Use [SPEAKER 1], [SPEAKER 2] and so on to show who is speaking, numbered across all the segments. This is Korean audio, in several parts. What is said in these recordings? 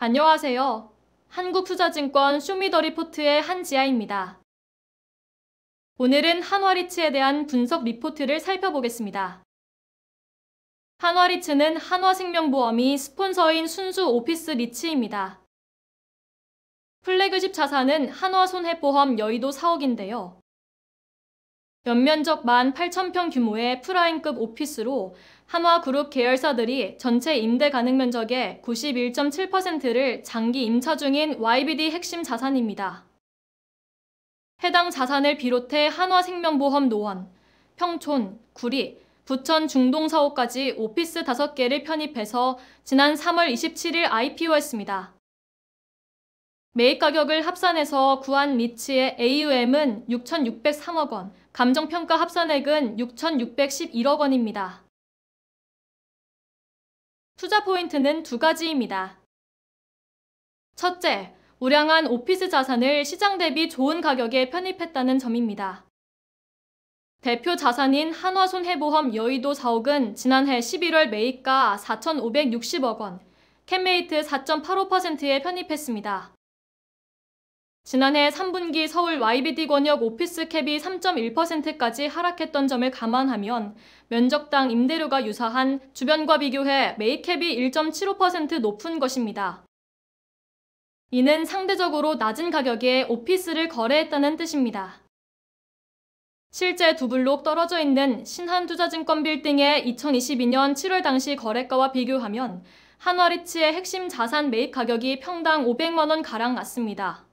[SPEAKER 1] 안녕하세요. 한국투자증권 쇼미더리포트의 한지아입니다. 오늘은 한화리츠에 대한 분석 리포트를 살펴보겠습니다. 한화리츠는 한화생명보험이 스폰서인 순수 오피스 리츠입니다. 플래그십 자산은 한화손해보험 여의도 4억인데요. 연면적 18,000평 규모의 프라임급 오피스로 한화그룹 계열사들이 전체 임대 가능 면적의 91.7%를 장기 임차 중인 YBD 핵심 자산입니다. 해당 자산을 비롯해 한화생명보험 노원, 평촌, 구리, 부천 중동사호까지 오피스 5개를 편입해서 지난 3월 27일 IPO했습니다. 매입 가격을 합산해서 구한 리치의 AUM은 6,603억 원, 감정평가 합산액은 6,611억 원입니다. 투자 포인트는 두 가지입니다. 첫째, 우량한 오피스 자산을 시장 대비 좋은 가격에 편입했다는 점입니다. 대표 자산인 한화손해보험 여의도 4억은 지난해 11월 매입가 4,560억 원, 캔메이트 4.85%에 편입했습니다. 지난해 3분기 서울 YBD 권역 오피스 캡이 3.1%까지 하락했던 점을 감안하면 면적당 임대료가 유사한 주변과 비교해 메이캡이 1.75% 높은 것입니다. 이는 상대적으로 낮은 가격에 오피스를 거래했다는 뜻입니다. 실제 두 블록 떨어져 있는 신한투자증권 빌딩의 2022년 7월 당시 거래가와 비교하면 한화리츠의 핵심 자산 매입 가격이 평당 500만원 가량 낮습니다.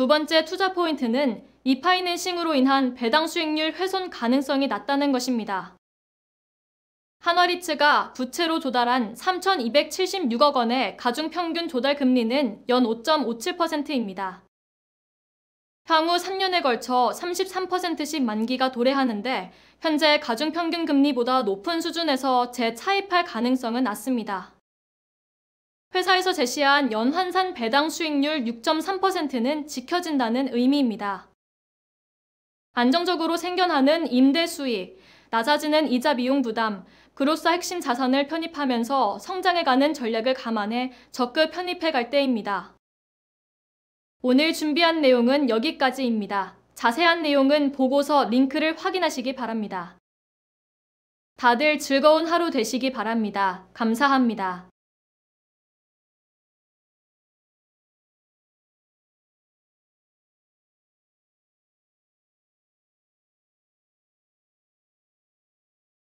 [SPEAKER 1] 두 번째 투자 포인트는 이파이낸싱으로 인한 배당 수익률 훼손 가능성이 낮다는 것입니다. 한화리츠가 부채로 조달한 3,276억 원의 가중평균 조달 금리는 연 5.57%입니다. 향후 3년에 걸쳐 33%씩 만기가 도래하는데 현재 가중평균 금리보다 높은 수준에서 재차입할 가능성은 낮습니다. 회사에서 제시한 연환산 배당 수익률 6.3%는 지켜진다는 의미입니다. 안정적으로 생겨나는 임대 수익, 낮아지는 이자 비용 부담, 그로써 핵심 자산을 편입하면서 성장해가는 전략을 감안해 적극 편입해 갈 때입니다. 오늘 준비한 내용은 여기까지입니다. 자세한 내용은 보고서 링크를 확인하시기 바랍니다. 다들 즐거운 하루 되시기 바랍니다. 감사합니다.